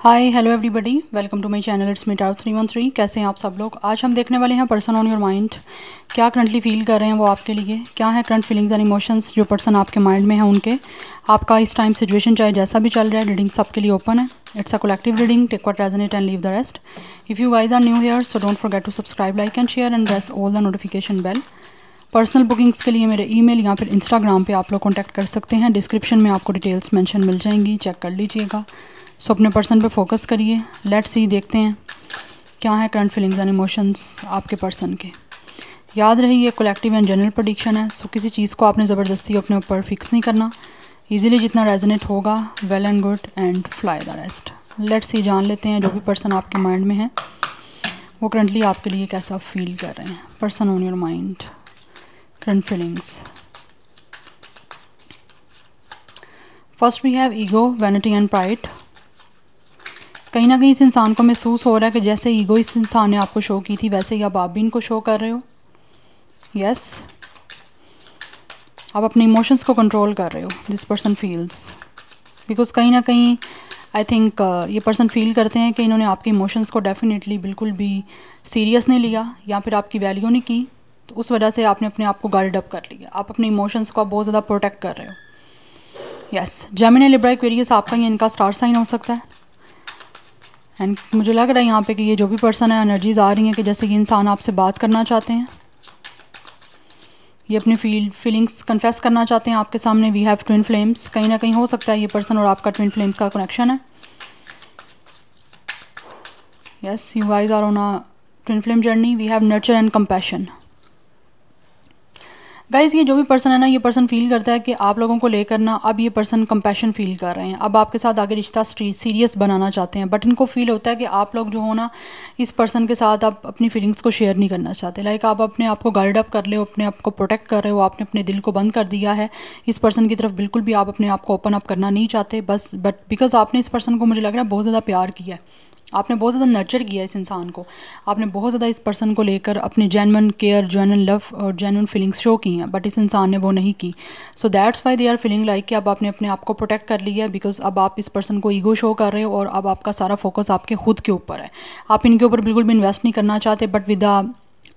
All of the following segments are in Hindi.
Hi hello everybody welcome to my channel it's टाउट थ्री वन थ्री कैसे हैं आप सब लोग आज हम देखने वाले हैं पर्सन ऑन योर माइंड क्या करंटली फील कर रहे हैं वो आपके लिए क्या है करंट फीलिंग्स एंड इमोशंस जो पर्सन आपके माइंड में है उनके आपका इस टाइम सिचुएशन चाहे जैसा भी चल रहा है रीडिंग सबके लिए ओपन है it's a collective reading take what resonate and leave the rest if you guys are new here so don't forget to subscribe like and share and press all the notification bell personal bookings के लिए मेरे ईमेल या फिर इंस्टाग्राम पे आप लोग कॉन्टैक्ट कर सकते हैं डिस्क्रिप्शन में आपको डिटेल्स मैंशन मिल जाएंगी चेक कर लीजिएगा सो अपने पर्सन पे फोकस करिए लेट्स ही देखते हैं क्या है करंट फीलिंग्स एंड इमोशंस आपके पर्सन के याद रही ये कलेक्टिव एंड जनरल प्रडिक्शन है सो किसी चीज़ को आपने ज़बरदस्ती अपने ऊपर फिक्स नहीं करना ईजिली जितना रेजनेट होगा well and good and fly the rest लेट्स ही जान लेते हैं जो भी पर्सन आपके माइंड में है वो करंटली आपके लिए कैसा फील कर रहे हैं person on your mind current feelings first we have ego vanity and pride कहीं ना कहीं इस इंसान को महसूस हो रहा है कि जैसे ईगो इस इंसान ने आपको शो की थी वैसे ही अब आप भी इनको शो कर रहे हो यस आप अपने इमोशंस को कंट्रोल कर रहे हो दिस पर्सन फील्स बिकॉज कहीं ना कहीं आई थिंक uh, ये पर्सन फील करते हैं कि इन्होंने आपके इमोशंस को डेफिनेटली बिल्कुल भी सीरियस नहीं लिया या फिर आपकी वैल्यू नहीं की तो उस वजह से आपने अपने आप को गार्ड अप कर लिया आप अपने इमोशंस को आप बहुत ज़्यादा प्रोटेक्ट कर रहे हो यस जेमिनी लिब्रा क्वेरियस आपका ही इनका स्टार साइन हो सकता है एंड मुझे लग रहा है यहाँ पे कि ये जो भी पर्सन है एनर्जीज आ रही हैं कि जैसे कि इंसान आपसे बात करना चाहते हैं ये अपनी फील फीलिंग्स कन्फेस करना चाहते हैं आपके सामने वी हैव ट्विन फ्लेम्स कहीं ना कहीं हो सकता है ये पर्सन और आपका ट्विन फ्लेम्स का कनेक्शन है yes you guys are on a twin flame journey we have nurture and compassion guys ये जो भी पर्सन है ना ये पर्सन फील करता है कि आप लोगों को लेकर ना अब ये पर्सन कंपेशन फील कर रहे हैं अब आपके साथ आगे रिश्ता सीरियस बनाना चाहते हैं बट इनको फील होता है कि आप लोग जो हो ना इस पर्सन के साथ आप अपनी फीलिंग्स को शेयर नहीं करना चाहते लाइक आप अपने आप को गाइड अप कर रहे हो अपने आप को प्रोटेक्ट कर रहे हो आपने अपने दिल को बंद कर दिया है इस पर्सन की तरफ बिल्कुल भी आप अपने आप को ओपन अप करना नहीं चाहते बस बट बिकॉज आपने इस पर्सन को मुझे लग रहा है बहुत ज़्यादा प्यार किया है आपने बहुत ज़्यादा नर्चर किया इस इंसान को आपने बहुत ज़्यादा इस पर्सन को लेकर अपने जेनवन केयर जेनवन लव और जेनवन फीलिंग्स शो की हैं बट इस इंसान ने वो नहीं की so that's why they are feeling like कि अब आपने अपने आप को प्रोटेक्ट कर लिया बिकॉज अब आप इस पर्सन को ईगो शो कर रहे हो और अब आपका सारा फोकस आपके खुद के ऊपर है आप इनके ऊपर बिल्कुल भी इन्वेस्ट नहीं करना चाहते but with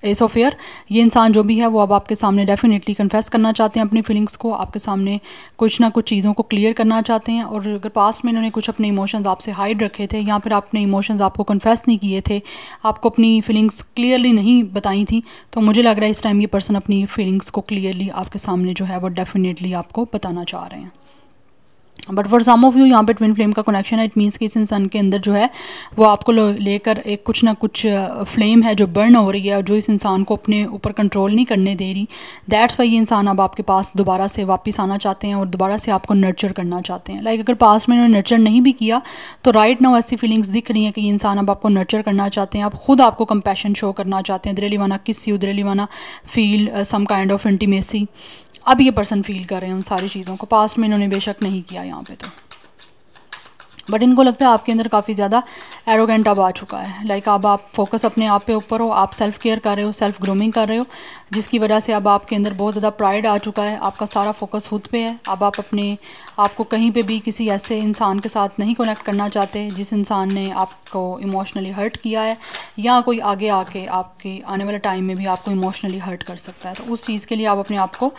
ace of air ये इंसान जो भी है वो अब आपके सामने डेफिनेटली कन्फेस करना चाहते हैं अपनी फीलिंग्स को आपके सामने कुछ ना कुछ चीज़ों को क्लियर करना चाहते हैं और अगर पास्ट में इन्होंने कुछ अपने इमोशंस आपसे हाइड रखे थे या फिर आपने इमोशंस आपको कन्फेस नहीं किए थे आपको अपनी फीलिंग्स क्लियरली नहीं बताई थी तो मुझे लग रहा है इस टाइम ये पर्सन अपनी फीलिंग्स को क्लियरली आपके सामने जो है वो डेफिनेटली आपको बताना चाह रहे हैं but for some of you यहाँ पे ट्विन फ्लेम का कनेक्शन है इट मीन्स कि इस इंसान के अंदर जो है वो आपको लेकर एक कुछ ना कुछ फ्लेम है जो बर्न हो रही है और जो इस इंसान को अपने ऊपर कंट्रोल नहीं करने दे रही दैट्स वाई ये इंसान अब आपके पास दोबारा से वापस आना चाहते हैं और दोबारा से आपको नर्चर करना चाहते हैं लाइक like, अगर पास में इन्होंने नर्चर नहीं भी किया तो राइट नाउ ऐसी फीलिंग्स दिख रही हैं कि ये इंसान अब आपको नर्चर करना चाहते हैं आप खुद आपको कंपेशन शो करना चाहते हैं दरेली वाना किस you they really wanna feel some kind of intimacy अब ये पर्सन फील कर रहे हैं उन सारी चीज़ों को पास्ट में इन्होंने बेशक नहीं किया यहाँ पे तो बट इनको लगता है आपके अंदर काफ़ी ज़्यादा एरोगेंट अब आ चुका है लाइक like अब आप फोकस अपने आप पे ऊपर हो आप सेल्फ केयर कर रहे हो सेल्फ ग्रूमिंग कर रहे हो जिसकी वजह से अब आपके अंदर बहुत ज़्यादा प्राइड आ चुका है आपका सारा फोकस खुद पे है अब आप अपने आप को कहीं पे भी किसी ऐसे इंसान के साथ नहीं कनेक्ट करना चाहते जिस इंसान ने आपको इमोशनली हर्ट किया है या कोई आगे आके आपके आने वाले टाइम में भी आपको इमोशनली हर्ट कर सकता है तो उस चीज़ के लिए आप अपने आप को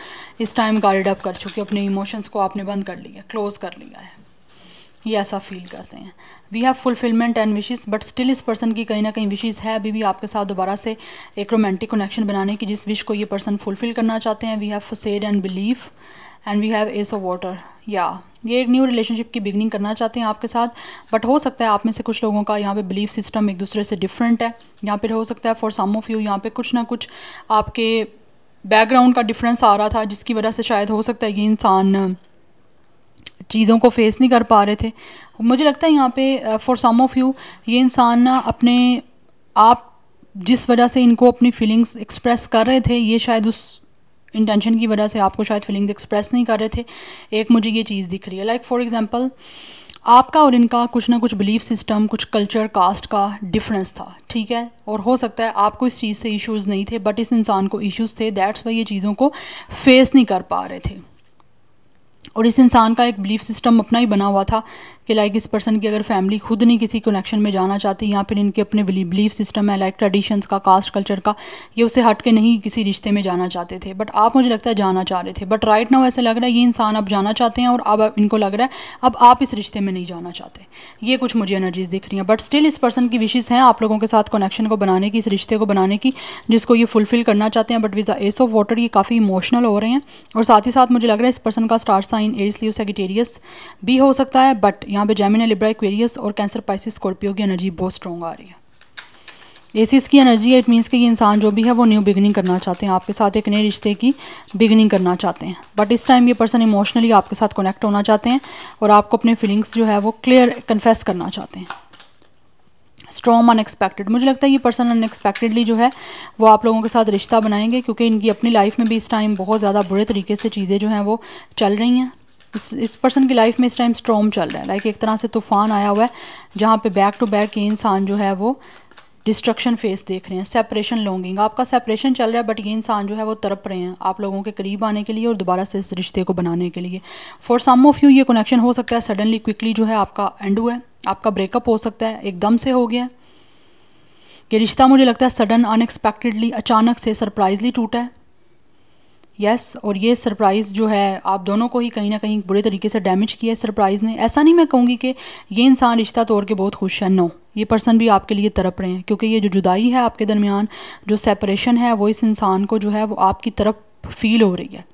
इस टाइम गाइडअप कर चुके अपने इमोशंस को आपने बंद कर लिया क्लोज़ कर लिया है ये ऐसा फील करते हैं we have fulfilment and wishes but still इस पर्सन की कहीं ना कहीं विशेज़ है अभी भी आपके साथ दोबारा से एक रोमांटिक कनेक्शन बनाने की जिस विश को ये पर्सन फुलफिल करना चाहते हैं we have said and believe and we have ace of water या ये एक न्यू रिलेशनशिप की बिगनिंग करना चाहते हैं आपके साथ बट हो सकता है आप में से कुछ लोगों का यहाँ पे बिलीफ सिस्टम एक दूसरे से डिफरेंट है यहाँ पर हो सकता है फॉर सम ऑफ यू यहाँ पे कुछ ना कुछ आपके बैकग्राउंड का डिफरेंस आ रहा था जिसकी वजह से शायद हो सकता है ये इंसान चीज़ों को फेस नहीं कर पा रहे थे मुझे लगता है यहाँ पे फॉर सम ऑफ यू ये इंसान ना अपने आप जिस वजह से इनको अपनी फीलिंग्स एक्सप्रेस कर रहे थे ये शायद उस इंटेंशन की वजह से आपको शायद फीलिंग्स एक्सप्रेस नहीं कर रहे थे एक मुझे ये चीज़ दिख रही है लाइक फॉर एग्ज़ाम्पल आपका और इनका कुछ ना कुछ बिलीफ सिस्टम कुछ कल्चर कास्ट का डिफरेंस था ठीक है और हो सकता है आपको इस चीज़ से इश्यूज नहीं थे बट इस इंसान को इश्यूज थे दैट्स वाई ये चीज़ों को फेस नहीं कर पा रहे थे और इस इंसान का एक बिलीफ सिस्टम अपना ही बना हुआ था कि लाइक इस पर्सन की अगर फैमिली खुद नहीं किसी कनेक्शन में जाना चाहती या फिर इनके अपने बिलीफ सिस्टम है लाइक ट्रेडिशंस का कास्ट कल्चर का ये उसे हट के नहीं किसी रिश्ते में जाना चाहते थे बट आप मुझे लगता है जाना चाह रहे थे बट राइट नाउ ऐसा लग रहा है ये इंसान अब जाना चाहते हैं और अब इनको लग रहा है अब आप इस रिश्ते में नहीं जाना चाहते ये कुछ मुझे एनर्जीज़ दिख रही हैं बट स्टिल इस पर्सन की विशेष हैं आप लोगों के साथ कनेक्शन को बनाने की इस रिश्ते को बनाने की जिसको ये फुलफिल करना चाहते हैं but with ace of water ये काफ़ी इमोशनल हो रहे हैं और साथ ही साथ मुझे लग रहा है इस पर्सन का star sign Aries Leo Sagittarius भी हो सकता है बट यहाँ यहाँ पे जेमिना लिब्रा एक्वेरियस और कैंसर पाइसिस स्कॉर्पियो की एनर्जी बहुत स्ट्रॉन्ग आ रही है एसिस की एनर्जी इट मीन्स कि ये इंसान जो भी है वो न्यू बिगनिंग करना चाहते हैं आपके साथ एक नए रिश्ते की बिगनिंग करना चाहते हैं बट इस टाइम ये पर्सन इमोशनली आपके साथ कनेक्ट होना चाहते हैं और आपको अपने फीलिंग्स जो है वो क्लियर कन्फेस करना चाहते हैं स्ट्रॉन्ग अनएक्सपेक्टेड मुझे लगता है ये पर्सन अनएक्सपेक्टेडली जो है वो आप लोगों के साथ रिश्ता बनाएंगे क्योंकि इनकी अपनी लाइफ में भी इस टाइम बहुत ज़्यादा बुरे तरीके से चीज़ें जो हैं वो चल रही हैं इस इस पर्सन की लाइफ में इस टाइम स्ट्रॉम चल रहा है लाइक एक तरह से तूफान आया हुआ है जहाँ पे बैक टू बैक ये इंसान जो है वो डिस्ट्रक्शन फेस देख रहे हैं सेपरेशन लॉन्गिंग आपका सेपरेशन चल रहा है बट ये इंसान जो है वो तरप रहे हैं आप लोगों के करीब आने के लिए और दोबारा से इस रिश्ते को बनाने के लिए फॉर सम ऑफ यू ये कनेक्शन हो सकता है सडनली क्विकली जो है आपका एंड हुआ है आपका ब्रेकअप हो सकता है एकदम से हो गया ये रिश्ता मुझे लगता है सडन अनएक्सपेक्टेडली अचानक से सरप्राइजली टूटा है यस yes, और ये सरप्राइज़ जो है आप दोनों को ही कहीं ना कहीं बुरे तरीके से डैमेज किया है सरप्राइज़ ने ऐसा नहीं मैं कहूँगी कि ये इंसान रिश्ता तोड़ के बहुत खुश है नो ये पर्सन भी आपके लिए तरप रहे हैं क्योंकि ये जो जुदाई है आपके दरमियान जो सेपरेशन है वो इस इंसान को जो है वो आपकी तरफ फील हो रही है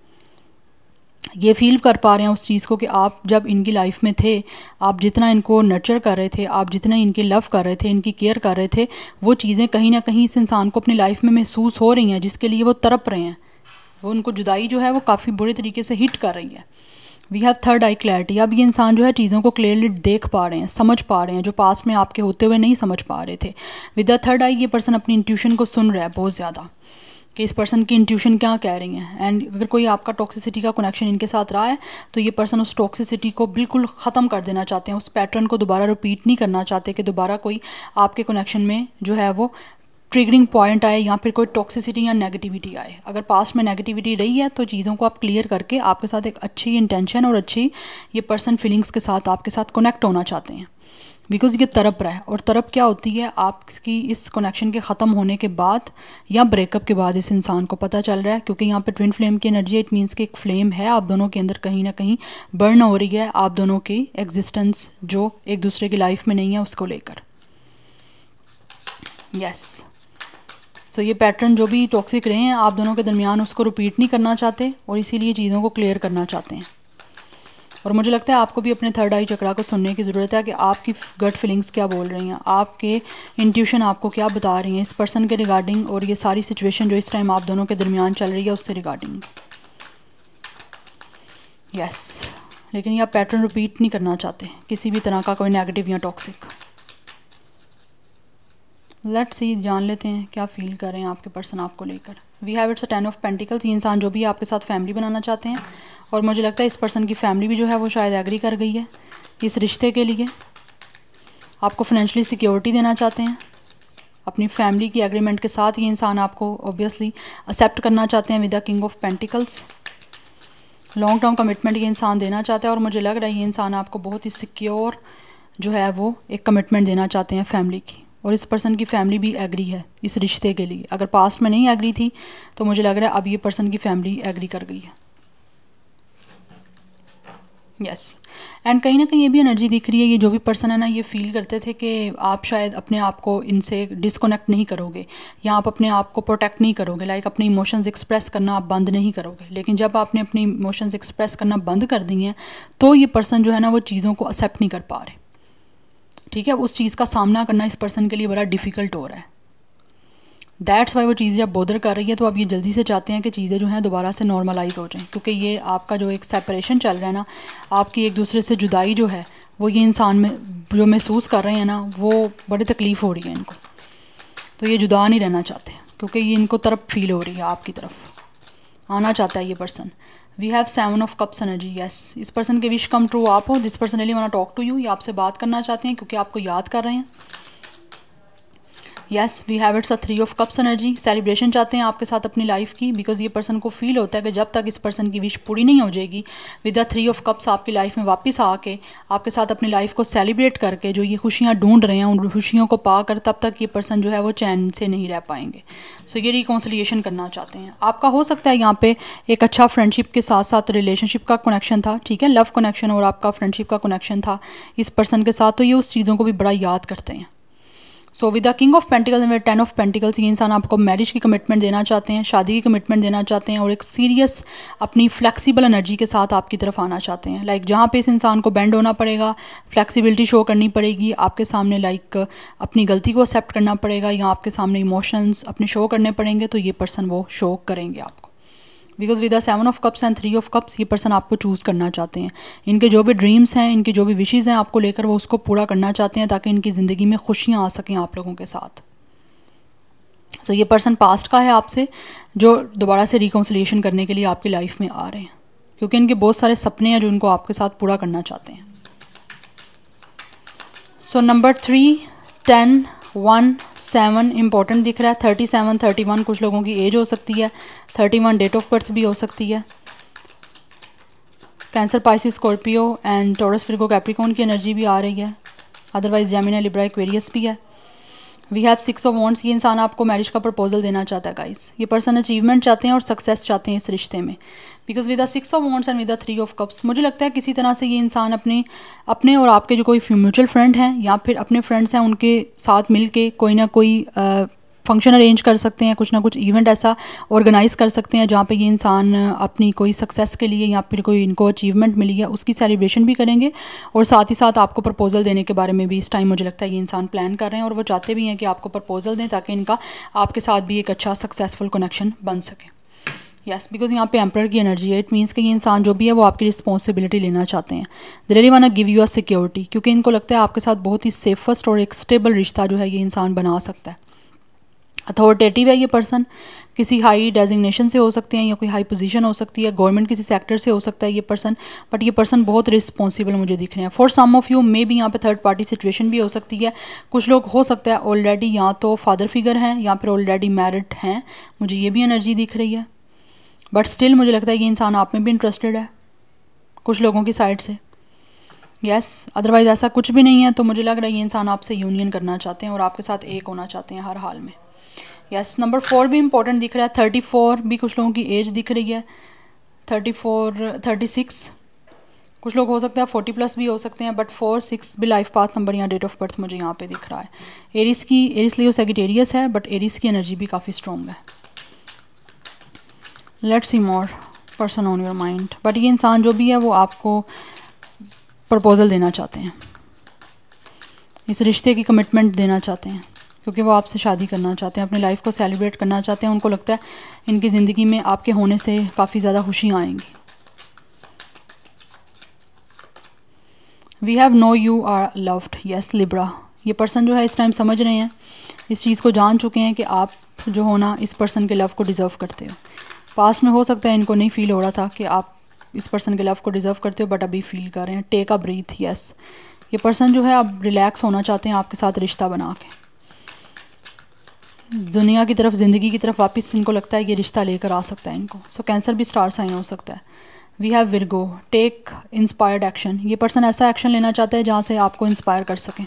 ये फील कर पा रहे हैं उस चीज़ को कि आप जब इनकी लाइफ में थे आप जितना इनको नर्चर कर रहे थे आप जितना इनकी लव कर रहे थे इनकी केयर कर रहे थे वो चीज़ें कहीं ना कहीं इस इंसान को अपनी लाइफ में महसूस हो रही हैं जिसके लिए वो तरप रहे हैं वो उनको जुदाई जो है वो काफ़ी बुरे तरीके से हिट कर रही है we have third eye clarity अब ये इंसान जो है चीज़ों को क्लियरली देख पा रहे हैं समझ पा रहे हैं जो पास में आपके होते हुए नहीं समझ पा रहे थे विद द थर्ड आई ये पर्सन अपनी इंट्यूशन को सुन रहा है बहुत ज़्यादा कि इस पर्सन की इंट्यूशन क्या कह रही है एंड अगर कोई आपका टॉक्सिसिटी का कनेक्शन इनके साथ रहा है तो ये पर्सन उस टॉक्सिसिटी को बिल्कुल ख़त्म कर देना चाहते हैं उस पैटर्न को दोबारा रिपीट नहीं करना चाहते कि दोबारा कोई आपके कनेक्शन में जो है वो ट्रिगरिंग पॉइंट आए या फिर कोई टॉक्सिसिटी या नेगेटिविटी आए अगर पास्ट में नेगेटिविटी रही है तो चीज़ों को आप क्लियर करके आपके साथ एक अच्छी इंटेंशन और अच्छी ये पर्सन फीलिंग्स के साथ आपके साथ कनेक्ट होना चाहते हैं बिकॉज ये तरप रहा है और तरप क्या होती है आपकी इस कनेक्शन के ख़त्म होने के बाद या ब्रेकअप के बाद इस इंसान को पता चल रहा है क्योंकि यहाँ पर ट्विन फ्लेम की एनर्जी इट मीन्स कि एक फ्लेम है आप दोनों के अंदर कहीं ना कहीं बर्न हो रही है आप दोनों की एग्जिस्टेंस जो एक दूसरे की लाइफ में नहीं है उसको लेकर यस yes. सो ये पैटर्न जो भी टॉक्सिक रहे हैं आप दोनों के दरमियान उसको रिपीट नहीं करना चाहते और इसीलिए चीज़ों को क्लियर करना चाहते हैं और मुझे लगता है आपको भी अपने थर्ड आई चक्रा को सुनने की ज़रूरत है कि आपकी गट फीलिंग्स क्या बोल रही हैं आपके इंट्यूशन आपको क्या बता रही हैं इस पर्सन के रिगार्डिंग और ये सारी सिचुएशन जो इस टाइम आप दोनों के दरमियान चल रही है उससे रिगार्डिंग यस लेकिन ये आप पैटर्न रिपीट नहीं करना चाहते किसी भी तरह का कोई नेगेटिव या टॉक्सिक लेट सी जान लेते हैं क्या फील कर रहे हैं आपके पर्सन आपको लेकर we have it's a ten of pentacles ये इंसान जो भी आपके साथ फैमिली बनाना चाहते हैं और मुझे लगता है इस पर्सन की फैमिली भी जो है वो शायद एग्री कर गई है इस रिश्ते के लिए आपको फाइनेंशियली सिक्योरिटी देना चाहते हैं अपनी फैमिली की एग्रीमेंट के साथ ये इंसान आपको ऑब्वियसली एक्सेप्ट करना चाहते हैं with the king of pentacles long term commitment ये इंसान देना चाहता है और मुझे लग रहा है ये इंसान आपको बहुत ही सिक्योर जो है वो एक कमिटमेंट देना चाहते हैं फैमिली की और इस पर्सन की फैमिली भी एग्री है इस रिश्ते के लिए अगर पास्ट में नहीं एग्री थी तो मुझे लग रहा है अब ये पर्सन की फैमिली एग्री कर गई है यस yes. एंड कहीं ना कहीं ये भी एनर्जी दिख रही है ये जो भी पर्सन है ना ये फील करते थे कि आप शायद अपने आप को इनसे डिसकोनेक्ट नहीं करोगे या आप अपने आप को प्रोटेक्ट नहीं करोगे लाइक अपने इमोशंस एक्सप्रेस करना आप बंद नहीं करोगे लेकिन जब आपने अपने इमोशंस एक्सप्रेस करना बंद कर दिए हैं तो ये पर्सन जो है ना वो चीज़ों को एक्सेप्ट नहीं कर पा रहे ठीक है उस चीज़ का सामना करना इस पर्सन के लिए बड़ा डिफ़िकल्ट हो रहा है दैट्स वाई वो चीज़ जब बोदर कर रही है तो आप ये जल्दी से चाहते हैं कि चीज़ें जो हैं दोबारा से नॉर्मलाइज हो जाएं क्योंकि ये आपका जो एक सेपरेशन चल रहा है ना आपकी एक दूसरे से जुदाई जो है वो ये इंसान में जो महसूस कर रहे हैं ना वो बड़ी तकलीफ़ हो रही है इनको तो ये जुदा नहीं रहना चाहते क्योंकि ये इनको तरफ फील हो रही है आपकी तरफ आना चाहता है ये person we have seven of cups energy yes इस पर्सन के विश कम ट्रू आप हो this personally wanna talk to you ये आपसे बात करना चाहते हैं क्योंकि आपको याद कर रहे हैं yes we have it's a three of cups energy celebration चाहते हैं आपके साथ अपनी लाइफ की बिकॉज ये पर्सन को फील होता है कि जब तक इस पर्सन की विश पूरी नहीं हो जाएगी with a three of cups आपकी लाइफ में वापस आके आपके साथ अपनी लाइफ को सेलिब्रेट करके जो ये खुशियाँ ढूंढ रहे हैं उन खुशियों को पा कर तब तक ये पर्सन जो है वो चैन से नहीं रह पाएंगे सो so, ये रिकॉन्सलिएशन करना चाहते हैं आपका हो सकता है यहाँ पे एक अच्छा फ्रेंडशिप के साथ साथ रिलेशनशिप का कनेक्शन था ठीक है लव कनेक्शन और आपका फ्रेंडशिप का कनेक्शन था इस पर्सन के साथ तो ये उस चीज़ों को भी बड़ा याद करते हैं so with the king of pentacles and ten of pentacles ये इंसान आपको मैरिज की कमिटमेंट देना चाहते हैं शादी की कमिटमेंट देना चाहते हैं और एक सीरियस अपनी फ्लेक्सिबल एनर्जी के साथ आपकी तरफ आना चाहते हैं लाइक like, जहाँ पे इस इंसान को बैंड होना पड़ेगा फ्लेक्सिबिलिटी शो करनी पड़ेगी आपके सामने लाइक like, अपनी गलती को एक्सेप्ट करना पड़ेगा या आपके सामने इमोशंस अपने शो करने पड़ेंगे तो ये पर्सन वो शो करेंगे आपको because with the seven of cups and three of cups ये पर्सन आपको चूज़ करना चाहते हैं इनके जो भी ड्रीम्स हैं इनकी जो भी विशेज़ हैं आपको लेकर वो उसको पूरा करना चाहते हैं ताकि इनकी ज़िंदगी में खुशियाँ आ सकें आप लोगों के साथ सो so, ये पर्सन पास्ट का है आपसे जो दोबारा से रिकाउंसिलेशन करने के लिए आपकी लाइफ में आ रहे हैं क्योंकि इनके बहुत सारे सपने हैं जो इनको आपके साथ पूरा करना चाहते हैं so number three ten one seven important दिख रहा है थर्टी सेवन थर्टी वन कुछ लोगों की एज हो सकती है thirty one date of birth भी हो सकती है Cancer Pisces Scorpio and Taurus फिर को कैप्रिकॉन की एनर्जी भी आ रही है अदरवाइज जेमिना लिब्रा एक्वेरियस भी है we have six of wands ये इंसान आपको मैरिज का प्रपोजल देना चाहता है गाइस ये पर्सन अचीवमेंट चाहते हैं और सक्सेस चाहते हैं इस रिश्ते में because with six of wands and with three of cups मुझे लगता है किसी तरह से ये इंसान अपने अपने और आपके जो कोई म्यूचुअल फ्रेंड हैं या फिर अपने फ्रेंड्स हैं उनके साथ मिल के कोई ना कोई आ, फंक्शन अरेंज कर सकते हैं कुछ ना कुछ इवेंट ऐसा ऑर्गेनाइज कर सकते हैं जहाँ पे ये इंसान अपनी कोई सक्सेस के लिए या फिर कोई इनको अचीवमेंट मिली है उसकी सेलिब्रेशन भी करेंगे और साथ ही साथ आपको प्रपोजल देने के बारे में भी इस टाइम मुझे लगता है ये इंसान प्लान कर रहे हैं और वो चाहते भी हैं कि आपको प्रपोजल दें ताकि इनका आपके साथ भी एक अच्छा सक्सेसफुल कनेक्शन बन सके यस बिकॉज यहाँ पे एम्पर की एनर्जी है इट मीन्स कि ये इंसान जो भी है वो आपकी रिस्पॉन्सिबिलिटी लेना चाहते हैं really one wanna give you a security क्योंकि इनको लगता है आपके साथ बहुत ही सेफेस्ट और एक स्टेबल रिश्ता जो है ये इंसान बना सकता है अथॉरिटेटिव है ये पर्सन किसी हाई डेजिग्नेशन से हो सकते हैं या कोई हाई पोजीशन हो सकती है गवर्नमेंट किसी सेक्टर से हो सकता है ये पर्सन बट ये पर्सन बहुत रिस्पॉन्सिबल मुझे दिख रहे हैं for some of you may भी यहाँ पे थर्ड पार्टी सिचुएशन भी हो सकती है कुछ लोग हो सकता है ऑलरेडी या तो फादर फिगर हैं या फिर ऑलरेडी मैरिड हैं मुझे ये भी एनर्जी दिख रही है बट स्टिल मुझे लगता है कि इंसान आप में भी इंटरेस्टेड है कुछ लोगों की साइड से यस अदरवाइज़ ऐसा कुछ भी नहीं है तो मुझे लग रहा है ये इंसान आपसे यूनियन करना चाहते हैं और आपके साथ एक होना चाहते हैं हर हाल में यस नंबर फोर भी इम्पोर्टेंट दिख रहा है थर्टी फोर भी कुछ लोगों की एज दिख रही है थर्टी फोर थर्टी सिक्स कुछ लोग हो सकते हैं फोर्टी प्लस भी हो सकते हैं बट फोर सिक्स भी लाइफ पाथ नंबर या डेट ऑफ बर्थ मुझे यहाँ पे दिख रहा है एरिस की एरिस लियो सेगिटेरियस है बट एरिस की एनर्जी भी काफ़ी स्ट्रॉन्ग है let's see more person on your mind but ये इंसान जो भी है वो आपको प्रपोज़ल देना चाहते हैं इस रिश्ते की कमिटमेंट देना चाहते हैं क्योंकि वो आपसे शादी करना चाहते हैं अपनी लाइफ को सेलिब्रेट करना चाहते हैं उनको लगता है इनकी ज़िंदगी में आपके होने से काफ़ी ज़्यादा खुशियाँ आएंगी we have know you are loved yes Libra ये पर्सन जो है इस टाइम समझ रहे हैं इस चीज़ को जान चुके हैं कि आप जो हो ना इस पर्सन के लव को डिज़र्व करते हो पास में हो सकता है इनको नहीं फील हो रहा था कि आप इस पर्सन के लव को डिज़र्व करते हो बट अभी फील कर रहे हैं टेक अ ब्रीथ यस ये पर्सन जो है आप रिलैक्स होना चाहते हैं आपके साथ रिश्ता बना के दुनिया की तरफ ज़िंदगी की तरफ वापस इनको लगता है ये रिश्ता लेकर आ सकता है इनको सो so, कैंसर भी स्टार साइन हो सकता है we have Virgo take inspired action ये पर्सन ऐसा एक्शन लेना चाहता है जहाँ से आपको इंस्पायर कर सकें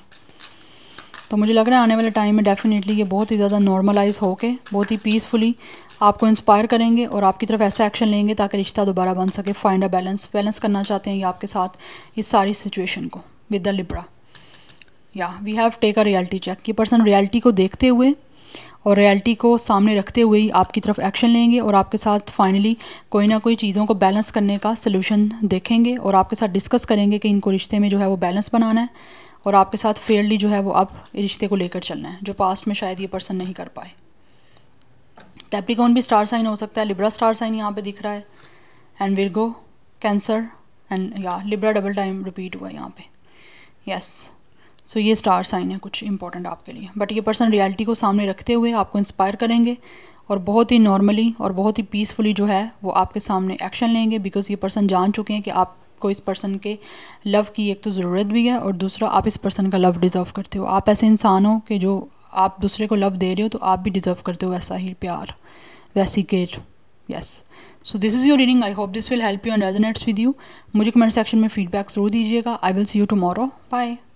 तो मुझे लग रहा है आने वाले टाइम में डेफिनेटली ये बहुत ही ज़्यादा नॉर्मलाइज होके बहुत ही पीसफुली आपको इंस्पायर करेंगे और आपकी तरफ ऐसा एक्शन लेंगे ताकि रिश्ता दोबारा बन सके फाइंड अ बैलेंस बैलेंस करना चाहते हैं ये आपके साथ इस सारी सिचुएशन को विद द लिब्रा या we have take a reality check ये पर्सन रियलिटी को देखते हुए और रियलिटी को सामने रखते हुए ही आपकी तरफ एक्शन लेंगे और आपके साथ फाइनली कोई ना कोई चीज़ों को बैलेंस करने का सलूशन देखेंगे और आपके साथ डिस्कस करेंगे कि इनको रिश्ते में जो है वो बैलेंस बनाना है और आपके साथ फेयरली जो है वो आप रिश्ते को लेकर चलना है जो पास्ट में शायद ये पर्सन नहीं कर पाए कैप्रिकॉन भी स्टार साइन हो सकता है लिब्रा स्टार साइन यहाँ पर दिख रहा है एंड विरगो कैंसर एंड या लिब्रा डबल टाइम रिपीट हुआ यहाँ पे यस yes. सो so, ये स्टार साइन है कुछ इंपॉर्टेंट आपके लिए बट ये पर्सन रियलिटी को सामने रखते हुए आपको इंस्पायर करेंगे और बहुत ही नॉर्मली और बहुत ही पीसफुली जो है वो आपके सामने एक्शन लेंगे बिकॉज ये पर्सन जान चुके हैं कि आप आपको इस पर्सन के लव की एक तो ज़रूरत भी है और दूसरा आप इस पर्सन का लव डिज़र्व करते हो आप ऐसे इंसान हो कि जो आप दूसरे को लव दे रहे हो तो आप भी डिज़र्व करते हो वैसा ही प्यार वैसी care yes so this is your reading I hope this will help you and resonates with you मुझे कमेंट सेक्शन में फीडबैक ज़रूर दीजिएगा I will see you tomorrow bye